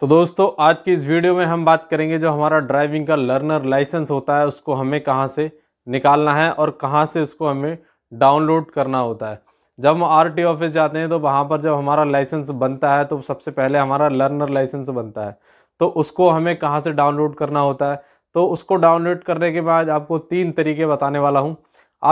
तो दोस्तों आज की इस वीडियो में हम बात करेंगे जो हमारा ड्राइविंग का लर्नर लाइसेंस होता है उसको हमें कहाँ से निकालना है और कहाँ से उसको हमें डाउनलोड करना होता है जब हम आर ऑफिस जाते हैं तो वहाँ पर जब हमारा लाइसेंस बनता है तो सबसे पहले हमारा लर्नर लाइसेंस बनता है तो उसको हमें कहाँ से डाउनलोड करना होता है तो उसको डाउनलोड करने के बाद आपको तीन तरीके बताने वाला हूँ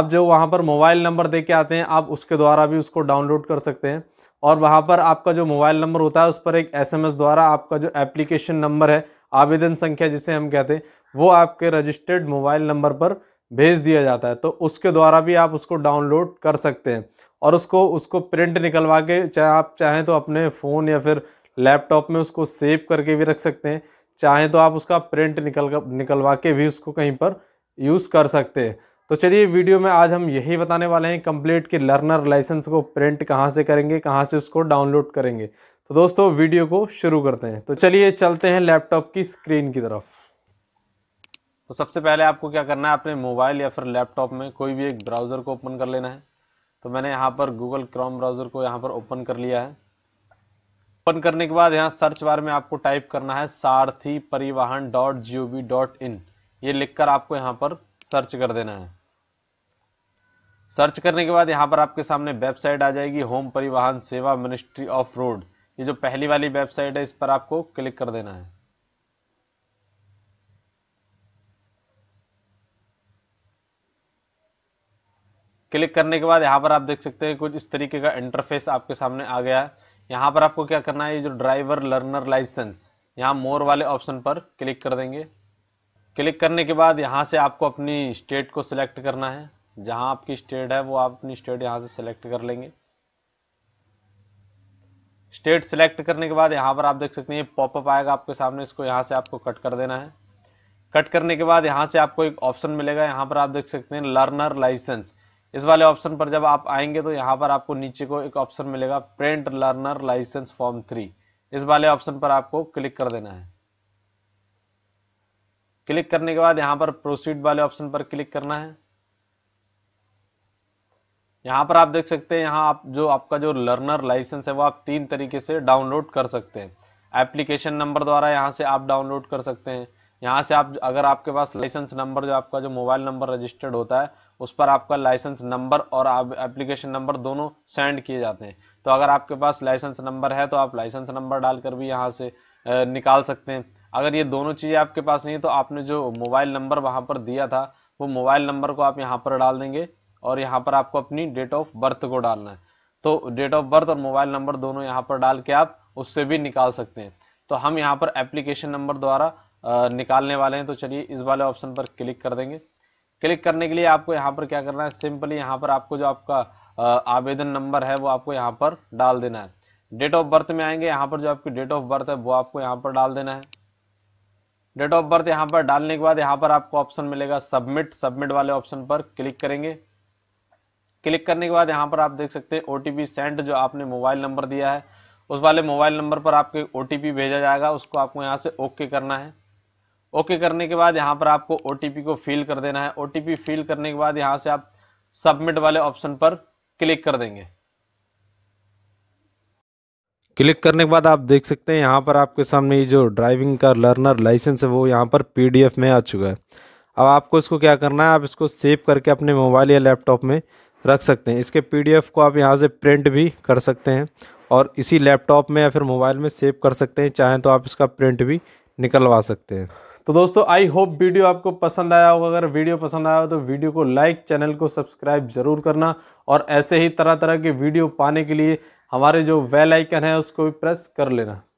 आप जो वहाँ पर मोबाइल नंबर दे के आते हैं आप उसके द्वारा भी उसको डाउनलोड कर सकते हैं और वहाँ पर आपका जो मोबाइल नंबर होता है उस पर एक एसएमएस द्वारा आपका जो एप्लीकेशन नंबर है आवेदन संख्या जिसे हम कहते हैं वो आपके रजिस्टर्ड मोबाइल नंबर पर भेज दिया जाता है तो उसके द्वारा भी आप उसको डाउनलोड कर सकते हैं और उसको उसको प्रिंट निकलवा के चाहे आप चाहें तो अपने फ़ोन या फिर लैपटॉप में उसको सेव करके भी रख सकते हैं चाहें तो आप उसका प्रिंट निकल निकलवा के भी उसको कहीं पर यूज़ कर सकते हैं तो चलिए वीडियो में आज हम यही बताने वाले हैं कंप्लीट के लर्नर लाइसेंस को प्रिंट कहाँ से करेंगे कहाँ से उसको डाउनलोड करेंगे तो दोस्तों वीडियो को शुरू करते हैं तो चलिए चलते हैं लैपटॉप की स्क्रीन की तरफ तो सबसे पहले आपको क्या करना है अपने मोबाइल या फिर लैपटॉप में कोई भी एक ब्राउज़र को ओपन कर लेना है तो मैंने यहाँ पर गूगल क्रोम ब्राउज़र को यहाँ पर ओपन कर लिया है ओपन करने के बाद यहाँ सर्च बार में आपको टाइप करना है Sarathi Parivahan dot G O V dot in ये लिखकर आपको यहाँ पर सर्च कर देना है सर्च करने के बाद यहाँ पर आपके सामने वेबसाइट आ जाएगी होम परिवहन सेवा मिनिस्ट्री ऑफ रोड ये जो पहली वाली वेबसाइट है इस पर आपको क्लिक कर देना है क्लिक करने के बाद यहाँ पर आप देख सकते हैं कुछ इस तरीके का इंटरफेस आपके सामने आ गया है यहाँ पर आपको क्या करना है ये जो ड्राइवर लर्नर लाइसेंस यहाँ मोर वाले ऑप्शन पर क्लिक कर देंगे क्लिक करने के बाद यहाँ से आपको अपनी स्टेट को सिलेक्ट करना है जहाँ आपकी स्टेट है वो आप अपनी स्टेट यहाँ से सिलेक्ट कर लेंगे स्टेट सिलेक्ट करने के बाद यहाँ पर आप देख सकते हैं पॉपअप आएगा आपके सामने इसको यहाँ से आपको कट कर देना है कट करने के बाद यहाँ से आपको एक ऑप्शन मिलेगा यहाँ पर आप देख सकते हैं लर्नर लाइसेंस इस वाले ऑप्शन पर जब आप आएंगे तो यहाँ पर आपको नीचे को एक ऑप्शन मिलेगा print learner licence form three इस वाले ऑप्शन पर आपको क्लिक कर देना है क्लिक करने के बाद यहां पर प्रोसीड वाले ऑप्शन पर क्लिक करना है यहां पर आप देख सकते हैं यहां आप जो आपका जो लर्नर लाइसेंस है वो आप तीन तरीके से डाउनलोड कर सकते हैं एप्लीकेशन नंबर द्वारा यहां से आप डाउनलोड कर सकते हैं यहाँ से आप अगर आपके पास लाइसेंस नंबर जो आपका जो मोबाइल नंबर रजिस्टर्ड होता है उस पर आपका लाइसेंस नंबर और एप्लीकेशन नंबर दोनों सेंड किए जाते हैं तो अगर आपके पास लाइसेंस नंबर है तो आप लाइसेंस नंबर डालकर भी यहाँ से निकाल सकते हैं अगर ये दोनों चीज़ें आपके पास नहीं है तो आपने जो मोबाइल नंबर वहाँ पर दिया था वो मोबाइल नंबर को आप यहाँ पर डाल देंगे और यहाँ पर आपको अपनी डेट ऑफ बर्थ को डालना है तो डेट ऑफ बर्थ और मोबाइल नंबर दोनों यहाँ पर डाल के आप उससे भी निकाल सकते हैं तो हम यहाँ पर एप्लीकेशन नंबर द्वारा निकालने वाले हैं तो चलिए इस वाले ऑप्शन पर क्लिक कर देंगे क्लिक करने के लिए आपको यहाँ पर क्या करना है सिंपली यहाँ पर आपको जो आपका आवेदन नंबर है वो आपको यहाँ पर डाल देना है डेट ऑफ बर्थ में आएंगे यहाँ पर जो आपकी डेट ऑफ बर्थ है वो आपको यहाँ पर डाल देना है डेट ऑफ बर्थ यहाँ पर डालने के बाद यहाँ पर आपको ऑप्शन मिलेगा सबमिट सबमिट वाले ऑप्शन पर क्लिक करेंगे क्लिक करने के बाद यहाँ पर आप देख सकते हैं ओटीपी सेंड जो आपने मोबाइल नंबर दिया है उस वाले मोबाइल नंबर पर आपके ओटीपी भेजा जाएगा उसको आपको यहाँ से ओके करना है ओके करने के बाद यहाँ पर आपको ओटीपी को फिल कर देना है ओटीपी फिल करने के बाद यहाँ से आप सबमिट वाले ऑप्शन पर क्लिक कर देंगे क्लिक करने के बाद आप देख सकते हैं यहाँ पर आपके सामने ये जो ड्राइविंग का लर्नर लाइसेंस है वो यहाँ पर पीडीएफ में आ चुका है अब आपको इसको क्या करना है आप इसको सेव करके अपने मोबाइल या लैपटॉप में रख सकते हैं इसके पीडीएफ को आप यहाँ से प्रिंट भी कर सकते हैं और इसी लैपटॉप में या फिर मोबाइल में सेव कर सकते हैं चाहें तो आप इसका प्रिंट भी निकलवा सकते हैं तो दोस्तों आई होप वीडियो आपको पसंद आया होगा अगर वीडियो पसंद आया हो तो वीडियो को लाइक चैनल को सब्सक्राइब जरूर करना और ऐसे ही तरह तरह के वीडियो पाने के लिए हमारे जो वेल आइकन है उसको भी प्रेस कर लेना